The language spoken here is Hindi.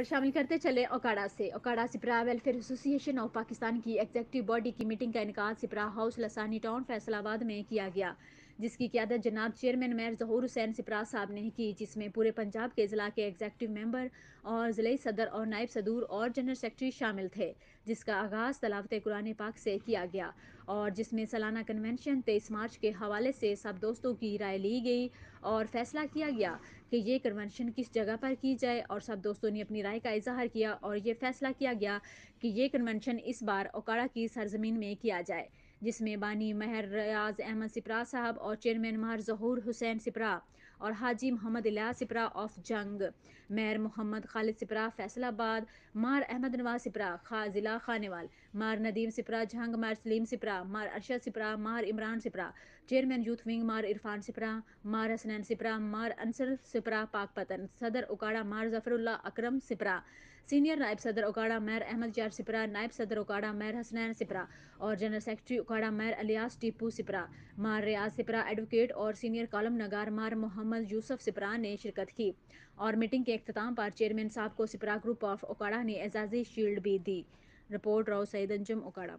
खबर शामिल करते चले ओकाड़ा से Okara Sipra welfare association of Pakistan की एग्जेक्टिव बॉडी की मीटिंग का इनका सिपरा हाउस लसानी टाउन फैसलाबाद में किया गया जिसकी क्यादत जनाब चेयरमैन मेयर जहूर हुसैन सिपरा साहब ने की जिसमें पूरे पंजाब के ज़िला के एग्जैक्टिव मेंबर और ज़िले सदर और नायब सदूर और जनरल सेक्रेटरी शामिल थे जिसका आगाज़ तलावत कुरान पाक से किया गया और जिसमें सालाना कन्वेंशन तेईस मार्च के हवाले से सब दोस्तों की राय ली गई और फैसला किया गया कि ये कन्वेंशन किस जगह पर की जाए और सब दोस्तों ने अपनी राय का इजहार किया और ये फैसला किया गया कि ये कन्वेंशन इस बार ओकाड़ा की सरजमीन में किया जाए जिसमें बानी महर रयाज अहमद सिपरा साहब और चेयरमैन महर जहूर हुसैन सिपरा और हाजी मोहम्मद इलाज सिपरा ऑफ जंग मैर मोहम्मद खालिद सिपरा फैसलाबाद मार अहमद नवाज सिपरा खा ज़िला खानेवाल मार नदीम सिपरा जंग मार सलीम सिपरा मार अरशद सिपरा मार Imran Sipra chairman youth wing मार इरफान सिपरा मार हसनैन सिपरा मार अंसर सिपरा पतन सदर उकाड़ा मार जफरुल्ला अकरम सिपरा सीनियर नायब सदर उकाड़ा मैर अहमद जार सिपरा नायब सदर उकाड़ा मैर हसनैन सिपरा और जनरल सेक्रेटरी उकाड़ा मैर अलियास टीपू सिपरा मार रियाज सिपरा एडवोकेट और सीनियर कॉलम नगार मार मोहम्मद मोहम्मद यूसुफ सिपरा ने शिरकत की और मीटिंग के अख्ताम पर चेयरमैन साहब को सिपरा ग्रुप ऑफ ओकाड़ा ने एजाजी शील्ड भी दी रिपोर्ट राव सईद अंजम ओकाड़ा